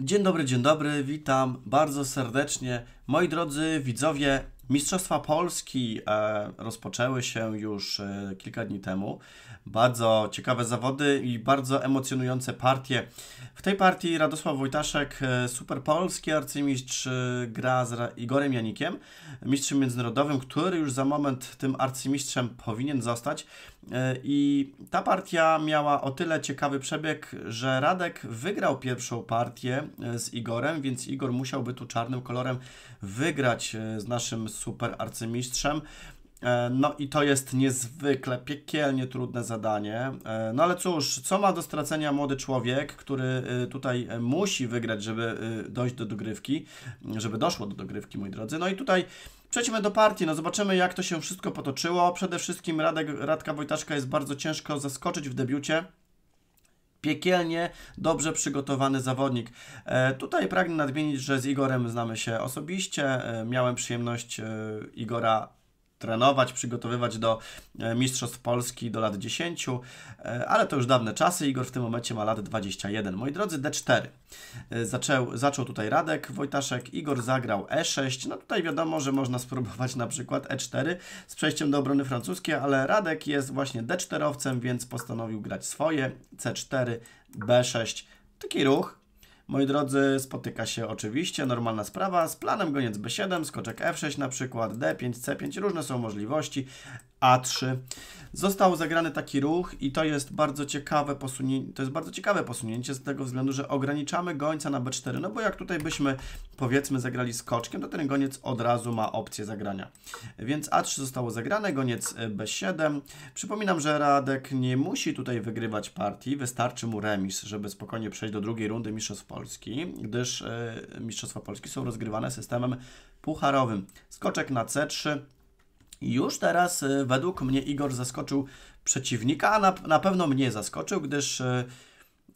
Dzień dobry, dzień dobry, witam bardzo serdecznie. Moi drodzy widzowie, Mistrzostwa Polski e, rozpoczęły się już e, kilka dni temu. Bardzo ciekawe zawody i bardzo emocjonujące partie. W tej partii Radosław Wojtaszek, e, super polski arcymistrz, gra z Igorem Janikiem, mistrzem międzynarodowym, który już za moment tym arcymistrzem powinien zostać. E, I ta partia miała o tyle ciekawy przebieg, że Radek wygrał pierwszą partię e, z Igorem, więc Igor musiałby tu czarnym kolorem wygrać e, z naszym super arcymistrzem. E, no i to jest niezwykle piekielnie trudne zadanie. E, no ale cóż, co ma do stracenia młody człowiek, który e, tutaj musi wygrać, żeby dojść do dogrywki, żeby doszło do dogrywki, moi drodzy. No i tutaj przejdźmy do partii, no zobaczymy jak to się wszystko potoczyło. Przede wszystkim Radek, Radka Wojtaszka jest bardzo ciężko zaskoczyć w debiucie piekielnie dobrze przygotowany zawodnik. E, tutaj pragnę nadmienić, że z Igorem znamy się osobiście. E, miałem przyjemność e, Igora trenować, przygotowywać do e, Mistrzostw Polski do lat 10, e, ale to już dawne czasy. Igor w tym momencie ma lat 21. Moi drodzy, D4. E, zaczął, zaczął tutaj Radek Wojtaszek, Igor zagrał E6. No tutaj wiadomo, że można spróbować na przykład E4 z przejściem do obrony francuskiej, ale Radek jest właśnie D4-owcem, więc postanowił grać swoje. C4, B6. Taki ruch, Moi drodzy, spotyka się oczywiście, normalna sprawa, z planem goniec B7, skoczek F6 na przykład, D5, C5, różne są możliwości, a3. Został zagrany taki ruch i to jest bardzo ciekawe posunięcie, to jest bardzo ciekawe posunięcie z tego względu, że ograniczamy gońca na B4, no bo jak tutaj byśmy powiedzmy zagrali skoczkiem, to ten goniec od razu ma opcję zagrania. Więc A3 zostało zagrane, goniec B7. Przypominam, że Radek nie musi tutaj wygrywać partii, wystarczy mu remis, żeby spokojnie przejść do drugiej rundy Mistrzostw Polski, gdyż e, Mistrzostwa Polski są rozgrywane systemem pucharowym. Skoczek na C3, już teraz e, według mnie Igor zaskoczył przeciwnika, a na, na pewno mnie zaskoczył, gdyż e,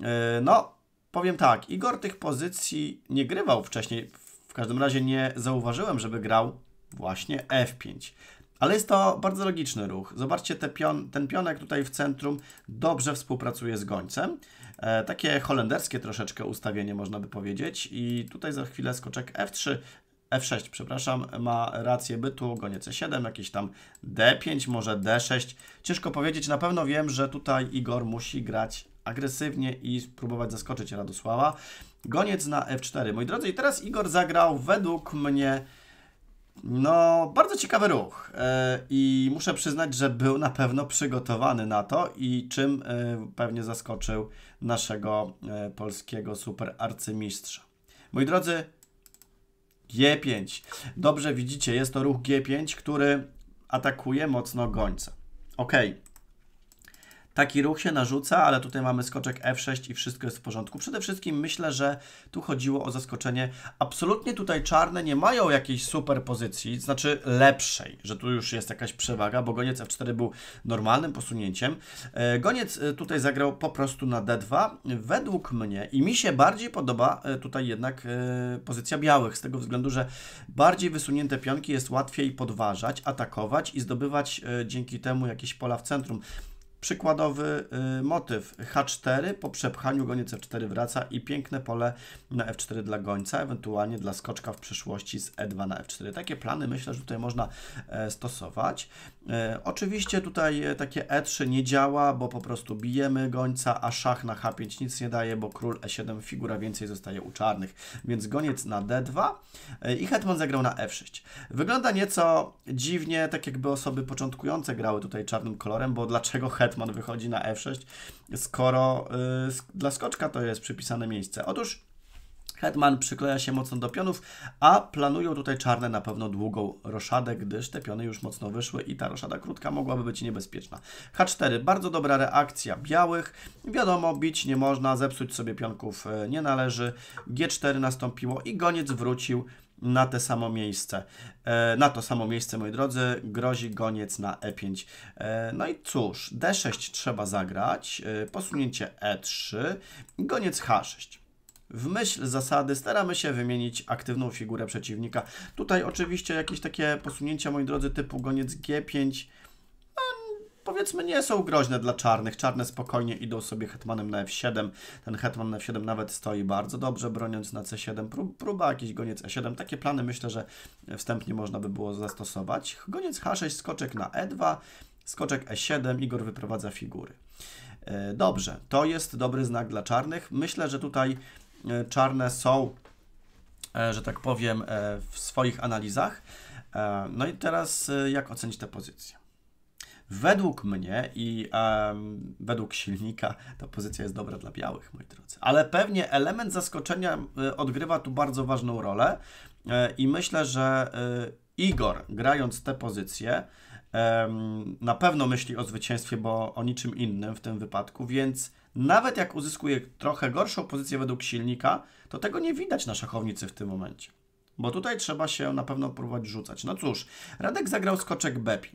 e, no, powiem tak, Igor tych pozycji nie grywał wcześniej. W każdym razie nie zauważyłem, żeby grał właśnie F5. Ale jest to bardzo logiczny ruch. Zobaczcie, te pion, ten pionek tutaj w centrum dobrze współpracuje z gońcem. E, takie holenderskie troszeczkę ustawienie, można by powiedzieć. I tutaj za chwilę skoczek F3 F6, przepraszam, ma rację bytu, gonię C7, jakieś tam D5, może D6. Ciężko powiedzieć, na pewno wiem, że tutaj Igor musi grać agresywnie i spróbować zaskoczyć Radosława. Goniec na F4. Moi drodzy, i teraz Igor zagrał według mnie no, bardzo ciekawy ruch e, i muszę przyznać, że był na pewno przygotowany na to i czym e, pewnie zaskoczył naszego e, polskiego super arcymistrza. Moi drodzy, G5. Dobrze widzicie, jest to ruch G5, który atakuje mocno gońca. Okej. Taki ruch się narzuca, ale tutaj mamy skoczek F6 i wszystko jest w porządku. Przede wszystkim myślę, że tu chodziło o zaskoczenie. Absolutnie tutaj czarne nie mają jakiejś super pozycji, znaczy lepszej, że tu już jest jakaś przewaga, bo goniec F4 był normalnym posunięciem. E, goniec e, tutaj zagrał po prostu na D2. Według mnie i mi się bardziej podoba e, tutaj jednak pozycja białych, z tego względu, że bardziej wysunięte pionki jest łatwiej podważać, atakować i zdobywać dzięki temu jakieś pola w centrum. Przykładowy y, motyw H4, po przepchaniu goniec F4 wraca i piękne pole na F4 dla gońca, ewentualnie dla skoczka w przyszłości z E2 na F4. Takie plany myślę, że tutaj można e, stosować. E, oczywiście tutaj e, takie E3 nie działa, bo po prostu bijemy gońca, a szach na H5 nic nie daje, bo król E7 figura więcej zostaje u czarnych, więc goniec na D2 e, i hetman zagrał na F6. Wygląda nieco dziwnie, tak jakby osoby początkujące grały tutaj czarnym kolorem, bo dlaczego hetman wychodzi na F6, skoro yy, dla skoczka to jest przypisane miejsce? Otóż Hetman przykleja się mocno do pionów, a planują tutaj czarne na pewno długą roszadę, gdyż te piony już mocno wyszły i ta roszada krótka mogłaby być niebezpieczna. H4, bardzo dobra reakcja białych. Wiadomo, bić nie można, zepsuć sobie pionków e, nie należy. G4 nastąpiło i goniec wrócił na te samo miejsce. E, na to samo miejsce, moi drodzy, grozi goniec na E5. E, no i cóż, D6 trzeba zagrać, posunięcie E3, goniec H6 w myśl zasady staramy się wymienić aktywną figurę przeciwnika. Tutaj oczywiście jakieś takie posunięcia, moi drodzy, typu goniec G5, no, powiedzmy nie są groźne dla czarnych. Czarne spokojnie idą sobie hetmanem na f7. Ten hetman na f7 nawet stoi bardzo dobrze, broniąc na c7. próba jakiś goniec e7. Takie plany myślę, że wstępnie można by było zastosować. Goniec h6, skoczek na e2, skoczek e7. Igor wyprowadza figury. E, dobrze, to jest dobry znak dla czarnych. Myślę, że tutaj E, czarne są, e, że tak powiem, e, w swoich analizach. No i teraz jak ocenić te pozycje? Według mnie i um, według silnika ta pozycja jest dobra dla białych, moi drodzy. Ale pewnie element zaskoczenia odgrywa tu bardzo ważną rolę i myślę, że Igor, grając tę pozycję na pewno myśli o zwycięstwie, bo o niczym innym w tym wypadku, więc nawet jak uzyskuje trochę gorszą pozycję według silnika, to tego nie widać na szachownicy w tym momencie. Bo tutaj trzeba się na pewno próbować rzucać. No cóż, Radek zagrał skoczek B5.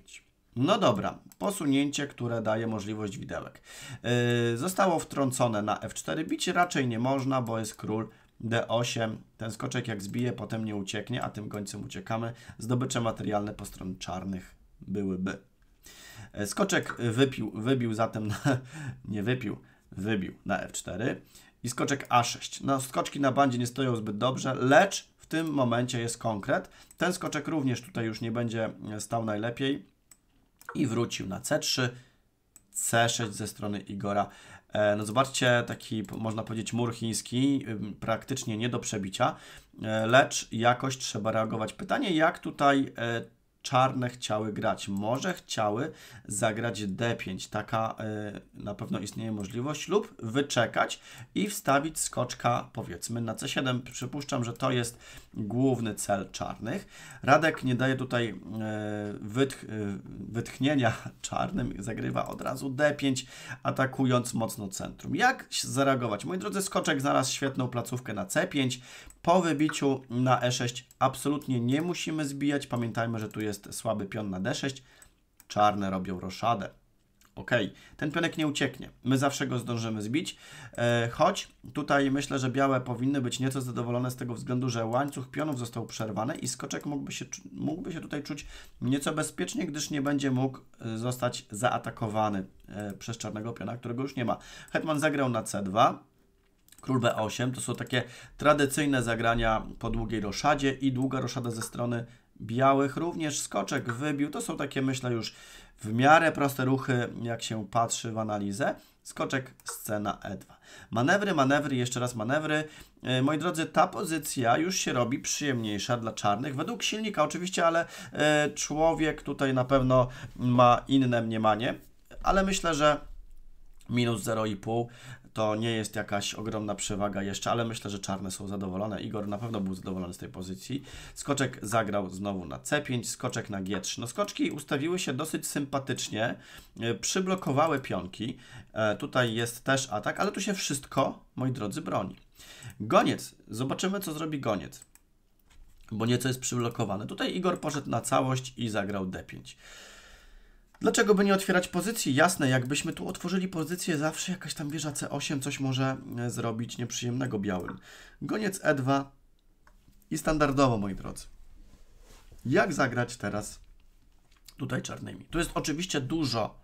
No dobra, posunięcie, które daje możliwość widełek. Yy, zostało wtrącone na F4. Bić raczej nie można, bo jest król D8. Ten skoczek jak zbije, potem nie ucieknie, a tym końcem uciekamy. Zdobycze materialne po stronie czarnych byłyby. E, skoczek wypił, wybił zatem, na, nie wypił, wybił na F4 i skoczek A6. No, skoczki na bandzie nie stoją zbyt dobrze, lecz w tym momencie jest konkret. Ten skoczek również tutaj już nie będzie stał najlepiej i wrócił na C3, C6 ze strony Igora. E, no zobaczcie, taki można powiedzieć mur chiński, praktycznie nie do przebicia, e, lecz jakoś trzeba reagować. Pytanie, jak tutaj czarne chciały grać. Może chciały zagrać D5. Taka y, na pewno istnieje możliwość lub wyczekać i wstawić skoczka powiedzmy na C7. Przypuszczam, że to jest główny cel czarnych. Radek nie daje tutaj y, wytch, y, wytchnienia czarnym. Zagrywa od razu D5, atakując mocno centrum. Jak zareagować? Moi drodzy, skoczek znalazł świetną placówkę na C5. Po wybiciu na e6 absolutnie nie musimy zbijać. Pamiętajmy, że tu jest słaby pion na d6. E Czarne robią roszadę. Ok, ten pionek nie ucieknie. My zawsze go zdążymy zbić. E, choć tutaj myślę, że białe powinny być nieco zadowolone z tego względu, że łańcuch pionów został przerwany i skoczek mógłby się, mógłby się tutaj czuć nieco bezpiecznie, gdyż nie będzie mógł e, zostać zaatakowany przez czarnego piona, którego już nie ma. Hetman zagrał na c2. Król B8 to są takie tradycyjne zagrania po długiej roszadzie i długa roszada ze strony białych. Również skoczek wybił. To są takie, myślę, już w miarę proste ruchy, jak się patrzy w analizę. Skoczek, scena E2. Manewry, manewry, jeszcze raz manewry. E, moi drodzy, ta pozycja już się robi przyjemniejsza dla czarnych, według silnika oczywiście, ale e, człowiek tutaj na pewno ma inne mniemanie, ale myślę, że minus 0,5 to nie jest jakaś ogromna przewaga jeszcze, ale myślę, że czarne są zadowolone. Igor na pewno był zadowolony z tej pozycji. Skoczek zagrał znowu na C5, skoczek na G3. No skoczki ustawiły się dosyć sympatycznie, e, przyblokowały pionki. E, tutaj jest też atak, ale tu się wszystko, moi drodzy, broni. Goniec. Zobaczymy, co zrobi goniec bo nieco jest przyblokowane. Tutaj Igor poszedł na całość i zagrał D5. Dlaczego by nie otwierać pozycji? Jasne, jakbyśmy tu otworzyli pozycję, zawsze jakaś tam wieża C8 coś może e, zrobić nieprzyjemnego białym. Goniec E2 i standardowo, moi drodzy. Jak zagrać teraz tutaj czarnymi? Tu jest oczywiście dużo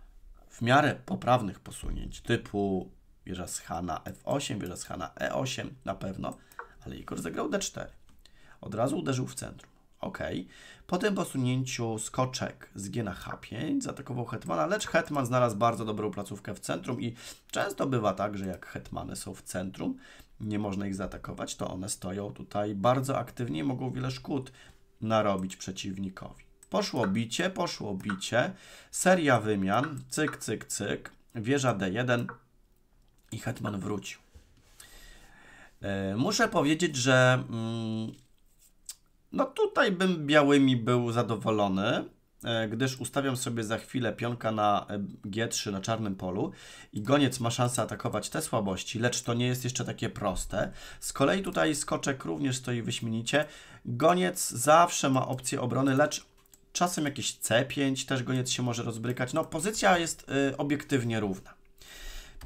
w miarę poprawnych posunięć, typu wieża z Hana F8, wieża z Hana E8 na pewno, ale Igor zagrał D4. Od razu uderzył w centrum. OK. Po tym posunięciu skoczek z G na H5 zaatakował Hetmana, lecz Hetman znalazł bardzo dobrą placówkę w centrum i często bywa tak, że jak Hetmany są w centrum, nie można ich zaatakować, to one stoją tutaj bardzo aktywnie i mogą wiele szkód narobić przeciwnikowi. Poszło bicie, poszło bicie, seria wymian, cyk, cyk, cyk, wieża D1 i Hetman wrócił. E, muszę powiedzieć, że mm, no tutaj bym białymi był zadowolony, e, gdyż ustawiam sobie za chwilę pionka na e, G3 na czarnym polu i goniec ma szansę atakować te słabości, lecz to nie jest jeszcze takie proste. Z kolei tutaj skoczek również stoi wyśmienicie. Goniec zawsze ma opcję obrony, lecz czasem jakieś C5, też goniec się może rozbrykać. No pozycja jest y, obiektywnie równa.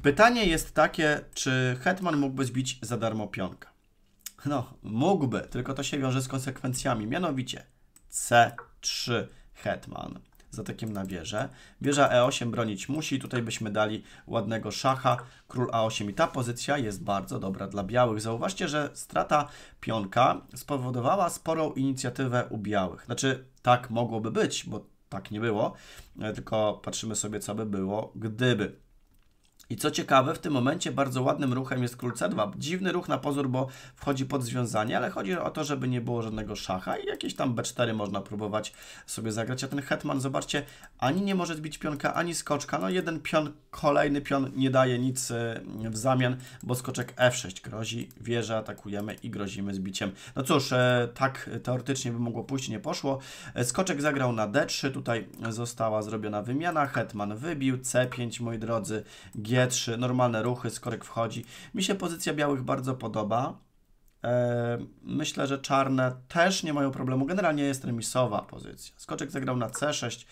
Pytanie jest takie, czy hetman mógłby zbić za darmo pionka? No, mógłby, tylko to się wiąże z konsekwencjami. Mianowicie C3 hetman za takim na wieżę. Wieża E8 bronić musi. Tutaj byśmy dali ładnego szacha. Król A8 i ta pozycja jest bardzo dobra dla białych. Zauważcie, że strata pionka spowodowała sporą inicjatywę u białych. Znaczy, tak mogłoby być, bo tak nie było, e, tylko patrzymy sobie, co by było, gdyby. I co ciekawe, w tym momencie bardzo ładnym ruchem jest król c2. Dziwny ruch na pozór, bo wchodzi pod związanie, ale chodzi o to, żeby nie było żadnego szacha i jakieś tam b4 można próbować sobie zagrać. A ten hetman, zobaczcie, ani nie może zbić pionka, ani skoczka. No jeden pion, kolejny pion nie daje nic e, w zamian, bo skoczek f6 grozi, wieża, atakujemy i grozimy zbiciem. No cóż, e, tak teoretycznie by mogło pójść, nie poszło. E, skoczek zagrał na d3, tutaj została zrobiona wymiana, hetman wybił, c5, moi drodzy, g normalne ruchy, skorek wchodzi. Mi się pozycja białych bardzo podoba. E, myślę, że czarne też nie mają problemu. Generalnie jest remisowa pozycja. Skoczek zagrał na C6,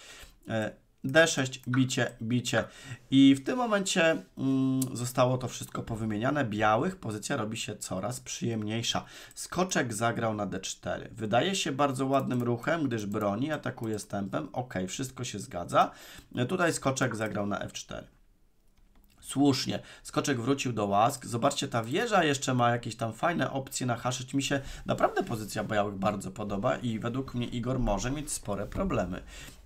e, D6, bicie, bicie. I w tym momencie mm, zostało to wszystko powymieniane. Białych pozycja robi się coraz przyjemniejsza. Skoczek zagrał na D4. Wydaje się bardzo ładnym ruchem, gdyż broni, atakuje stępem. Ok, wszystko się zgadza. E, tutaj skoczek zagrał na F4 słusznie. Skoczek wrócił do łask. Zobaczcie, ta wieża jeszcze ma jakieś tam fajne opcje na haszyć. Mi się naprawdę pozycja białych bardzo podoba i według mnie Igor może mieć spore problemy.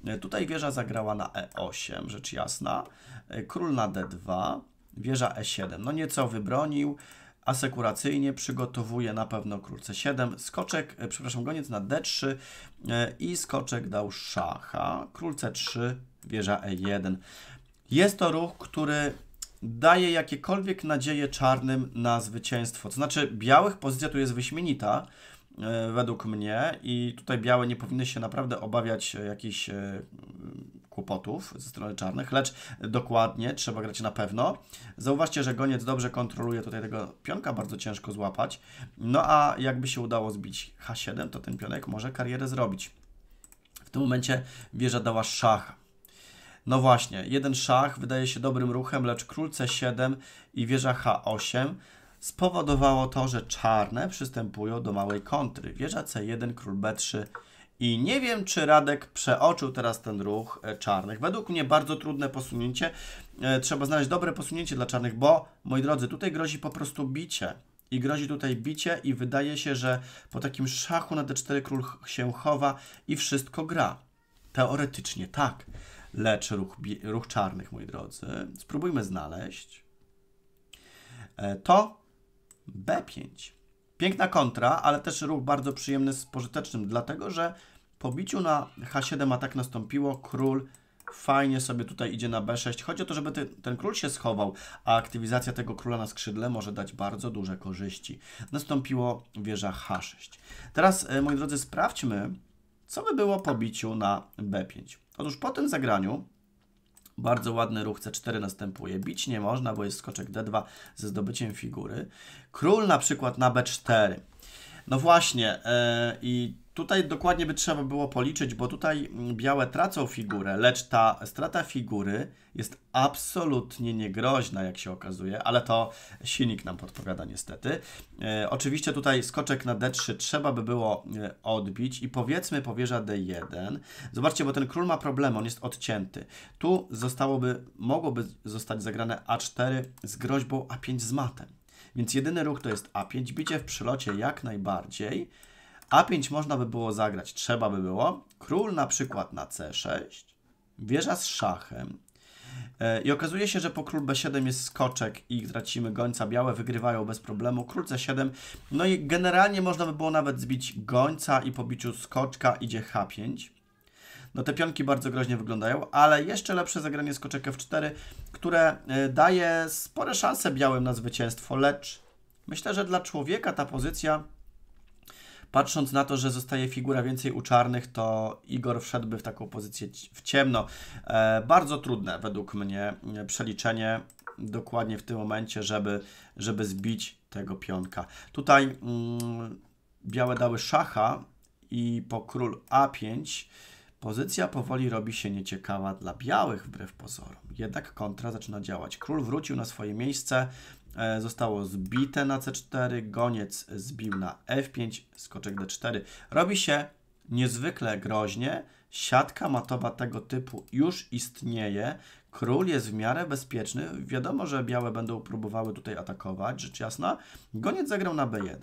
E, tutaj wieża zagrała na e8, rzecz jasna. E, król na d2, wieża e7. No nieco wybronił. Asekuracyjnie przygotowuje na pewno król c7, skoczek, e, przepraszam, goniec na d3 i skoczek dał szacha, król c3, wieża e1. Jest to ruch, który daje jakiekolwiek nadzieje czarnym na zwycięstwo. To znaczy, białych pozycja tu jest wyśmienita e, według mnie i tutaj białe nie powinny się naprawdę obawiać e, jakichś e, kłopotów ze strony czarnych, lecz dokładnie trzeba grać na pewno. Zauważcie, że goniec dobrze kontroluje tutaj tego pionka, bardzo ciężko złapać. No a jakby się udało zbić H7, to ten pionek może karierę zrobić. W tym momencie wieża dała szach. No właśnie, jeden szach wydaje się dobrym ruchem, lecz król c7 i wieża h8 spowodowało to, że czarne przystępują do małej kontry. Wieża c1, król b3 i nie wiem, czy Radek przeoczył teraz ten ruch e, czarnych. Według mnie bardzo trudne posunięcie. E, trzeba znaleźć dobre posunięcie dla czarnych, bo, moi drodzy, tutaj grozi po prostu bicie. I grozi tutaj bicie i wydaje się, że po takim szachu na d4 król się chowa i wszystko gra. Teoretycznie tak lecz ruch, ruch czarnych, moi drodzy. Spróbujmy znaleźć. E, to B5. Piękna kontra, ale też ruch bardzo przyjemny z pożytecznym, dlatego że po biciu na H7 atak nastąpiło, król fajnie sobie tutaj idzie na B6. Chodzi o to, żeby ty, ten król się schował, a aktywizacja tego króla na skrzydle może dać bardzo duże korzyści. Nastąpiło wieża H6. Teraz, e, moi drodzy, sprawdźmy, co by było po biciu na B5. Otóż po tym zagraniu bardzo ładny ruch C4 następuje. Bić nie można, bo jest skoczek D2 ze zdobyciem figury. Król na przykład na B4. No właśnie, yy, i Tutaj dokładnie by trzeba było policzyć, bo tutaj mm, białe tracą figurę, lecz ta strata figury jest absolutnie niegroźna, jak się okazuje, ale to silnik nam podpowiada niestety. E, oczywiście tutaj skoczek na d3 trzeba by było e, odbić i powiedzmy powierza d1. Zobaczcie, bo ten król ma problem, on jest odcięty. Tu zostałoby, mogłoby zostać zagrane a4 z groźbą a5 z matem. Więc jedyny ruch to jest a5, bicie w przylocie jak najbardziej, a5 można by było zagrać, trzeba by było. Król na przykład na C6, wieża z szachem. E, I okazuje się, że po król B7 jest skoczek i tracimy gońca. Białe wygrywają bez problemu. Król C7. No i generalnie można by było nawet zbić gońca i po biciu skoczka idzie H5. No te pionki bardzo groźnie wyglądają, ale jeszcze lepsze zagranie skoczek F4, które e, daje spore szanse białym na zwycięstwo, lecz myślę, że dla człowieka ta pozycja Patrząc na to, że zostaje figura więcej u czarnych, to Igor wszedłby w taką pozycję w ciemno. E, bardzo trudne według mnie e, przeliczenie dokładnie w tym momencie, żeby, żeby zbić tego pionka. Tutaj mm, białe dały szacha i po król A5 Pozycja powoli robi się nieciekawa dla białych wbrew pozorom. Jednak kontra zaczyna działać. Król wrócił na swoje miejsce, e, zostało zbite na c4, goniec zbił na f5, skoczek d4. Robi się niezwykle groźnie. Siatka matowa tego typu już istnieje. Król jest w miarę bezpieczny. Wiadomo, że białe będą próbowały tutaj atakować, rzecz jasna. Goniec zagrał na b1.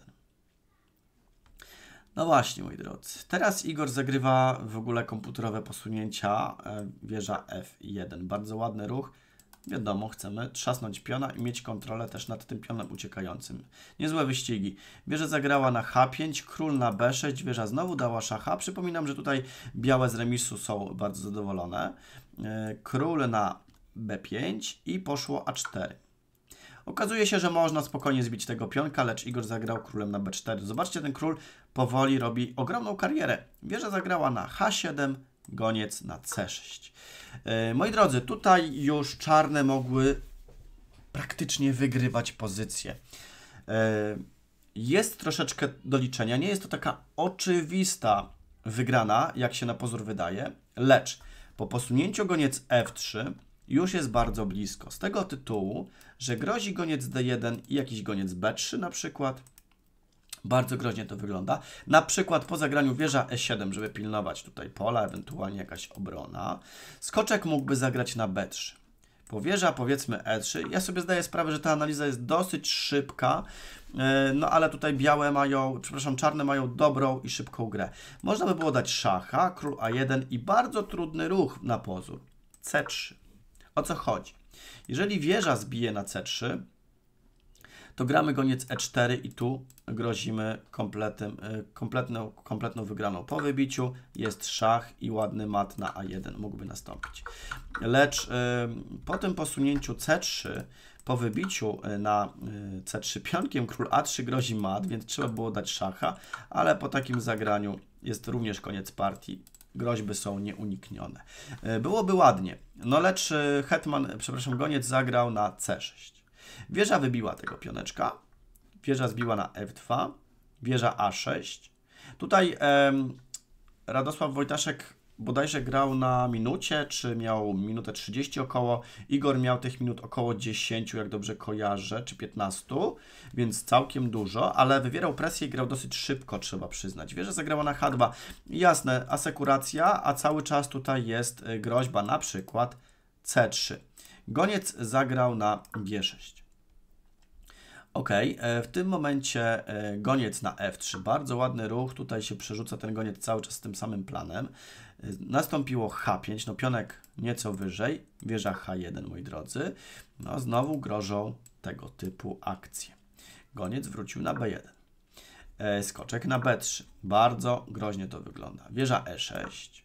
No właśnie, moi drodzy. Teraz Igor zagrywa w ogóle komputerowe posunięcia. E, wieża F1. Bardzo ładny ruch. Wiadomo, chcemy trzasnąć piona i mieć kontrolę też nad tym pionem uciekającym. Niezłe wyścigi. Wieża zagrała na H5, król na B6, wieża znowu dała szacha. Przypominam, że tutaj białe z remisu są bardzo zadowolone. E, król na B5 i poszło A4. Okazuje się, że można spokojnie zbić tego pionka, lecz Igor zagrał królem na b4. Zobaczcie, ten król powoli robi ogromną karierę. Wieża zagrała na h7, goniec na c6. E, moi drodzy, tutaj już czarne mogły praktycznie wygrywać pozycję. E, jest troszeczkę do liczenia, nie jest to taka oczywista wygrana, jak się na pozór wydaje, lecz po posunięciu goniec f3 już jest bardzo blisko. Z tego tytułu, że grozi goniec D1 i jakiś goniec B3 na przykład. Bardzo groźnie to wygląda. Na przykład po zagraniu wieża E7, żeby pilnować tutaj pola, ewentualnie jakaś obrona. Skoczek mógłby zagrać na B3 powierza, powiedzmy E3. Ja sobie zdaję sprawę, że ta analiza jest dosyć szybka, e, no ale tutaj białe mają, przepraszam, czarne mają dobrą i szybką grę. Można by było dać szacha, król A1 i bardzo trudny ruch na pozór. C3. O co chodzi? Jeżeli wieża zbije na C3, to gramy goniec E4 i tu grozimy kompletem, y, kompletną, kompletną wygraną po wybiciu. Jest szach i ładny mat na A1 mógłby nastąpić. Lecz y, po tym posunięciu C3 po wybiciu y, na C3 pionkiem król A3 grozi mat, więc trzeba było dać szacha, ale po takim zagraniu jest również koniec partii groźby są nieuniknione. E, byłoby ładnie, no lecz e, Hetman, przepraszam, goniec zagrał na C6. Wieża wybiła tego pioneczka, wieża zbiła na F2, wieża A6. Tutaj em, Radosław Wojtaszek bodajże grał na minucie, czy miał minutę 30 około. Igor miał tych minut około 10, jak dobrze kojarzę, czy 15, więc całkiem dużo, ale wywierał presję i grał dosyć szybko, trzeba przyznać. że zagrała na H2. Jasne, asekuracja, a cały czas tutaj jest y, groźba, na przykład C3. Goniec zagrał na G6. Ok, e, w tym momencie e, goniec na F3, bardzo ładny ruch, tutaj się przerzuca ten goniec cały czas z tym samym planem. Nastąpiło H5, no pionek nieco wyżej, wieża H1, moi drodzy. No znowu grożą tego typu akcje. Goniec wrócił na B1. E, skoczek na B3. Bardzo groźnie to wygląda. Wieża E6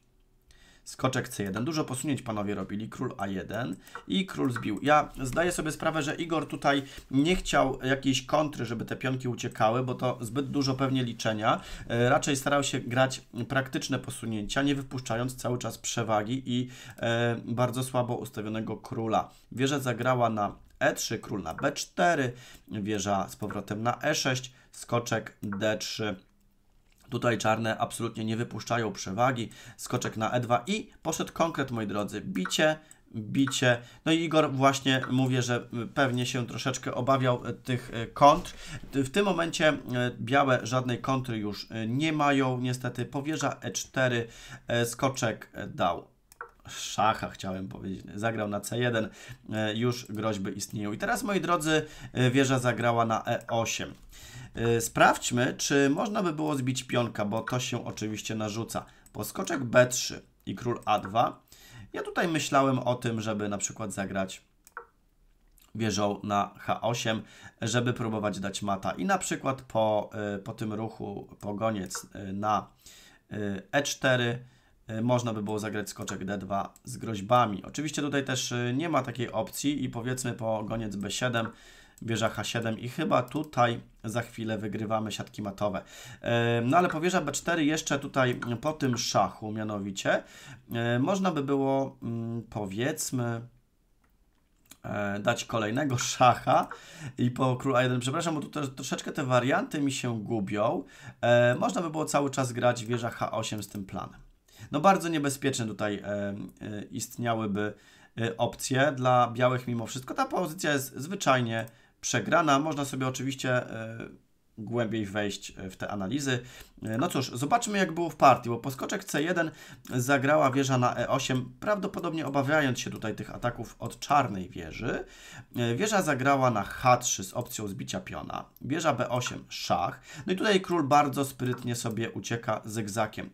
skoczek C1. Dużo posunięć panowie robili, król A1 i król zbił. Ja zdaję sobie sprawę, że Igor tutaj nie chciał jakiejś kontry, żeby te pionki uciekały, bo to zbyt dużo pewnie liczenia. E, raczej starał się grać praktyczne posunięcia, nie wypuszczając cały czas przewagi i e, bardzo słabo ustawionego króla. Wieża zagrała na E3, król na B4, wieża z powrotem na E6, skoczek D3, Tutaj czarne absolutnie nie wypuszczają przewagi. Skoczek na E2 i poszedł konkret, moi drodzy. Bicie, bicie. No i Igor właśnie mówię, że pewnie się troszeczkę obawiał e, tych e, kontr. W tym momencie e, białe żadnej kontry już nie mają. Niestety powierza E4, skoczek dał szacha, chciałem powiedzieć. Zagrał na C1, e, już groźby istnieją. I teraz, moi drodzy, e, wieża zagrała na E8. E, sprawdźmy, czy można by było zbić pionka, bo to się oczywiście narzuca. Poskoczek B3 i król A2. Ja tutaj myślałem o tym, żeby na przykład zagrać wieżą na H8, żeby próbować dać mata. I na przykład po, po tym ruchu goniec na E4 E, można by było zagrać skoczek D2 z groźbami. Oczywiście tutaj też e, nie ma takiej opcji i powiedzmy po goniec B7 wieża H7 i chyba tutaj za chwilę wygrywamy siatki matowe. E, no ale po wieża B4 jeszcze tutaj po tym szachu mianowicie można by było mm, powiedzmy dać kolejnego szacha i po król A1, przepraszam, bo tu troszeczkę te warianty mi się gubią. Można by było cały czas grać wieża H8 z tym planem. No bardzo niebezpieczne tutaj e, e, istniałyby e, opcje dla białych mimo wszystko. Ta pozycja jest zwyczajnie przegrana. Można sobie oczywiście e, głębiej wejść e, w te analizy. E, no cóż, zobaczmy jak było w partii, bo poskoczek C1 zagrała wieża na E8, prawdopodobnie obawiając się tutaj tych ataków od czarnej wieży. E, wieża zagrała na H3 z opcją zbicia piona. Wieża B8 szach. No i tutaj król bardzo sprytnie sobie ucieka zegzakiem.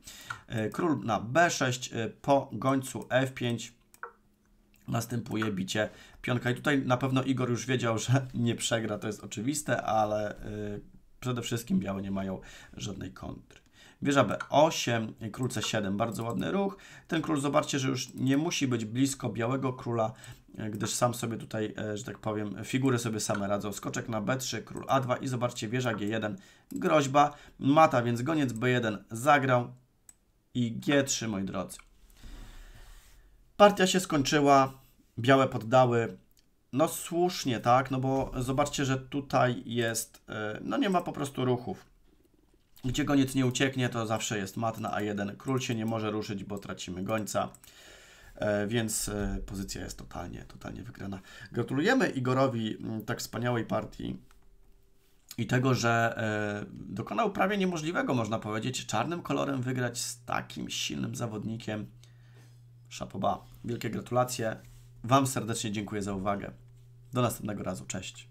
Król na B6 po gońcu F5 następuje bicie pionka. I tutaj na pewno Igor już wiedział, że nie przegra, to jest oczywiste, ale przede wszystkim białe nie mają żadnej kontry. Wieża B8, król C7, bardzo ładny ruch. Ten król, zobaczcie, że już nie musi być blisko białego króla, e, gdyż sam sobie tutaj, e, że tak powiem, figury sobie same radzą. Skoczek na B3, król A2 i zobaczcie, wieża G1, groźba. Mata, więc goniec B1 zagrał i G3, moi drodzy. Partia się skończyła, białe poddały, no słusznie, tak, no bo zobaczcie, że tutaj jest, e, no nie ma po prostu ruchów. Gdzie goniec nie ucieknie, to zawsze jest mat na A1. Król się nie może ruszyć, bo tracimy gońca. E, więc e, pozycja jest totalnie, totalnie wygrana. Gratulujemy Igorowi tak wspaniałej partii i tego, że dokonał prawie niemożliwego, można powiedzieć, czarnym kolorem wygrać z takim silnym zawodnikiem. Szapoba. Wielkie gratulacje. Wam serdecznie dziękuję za uwagę. Do następnego razu. Cześć.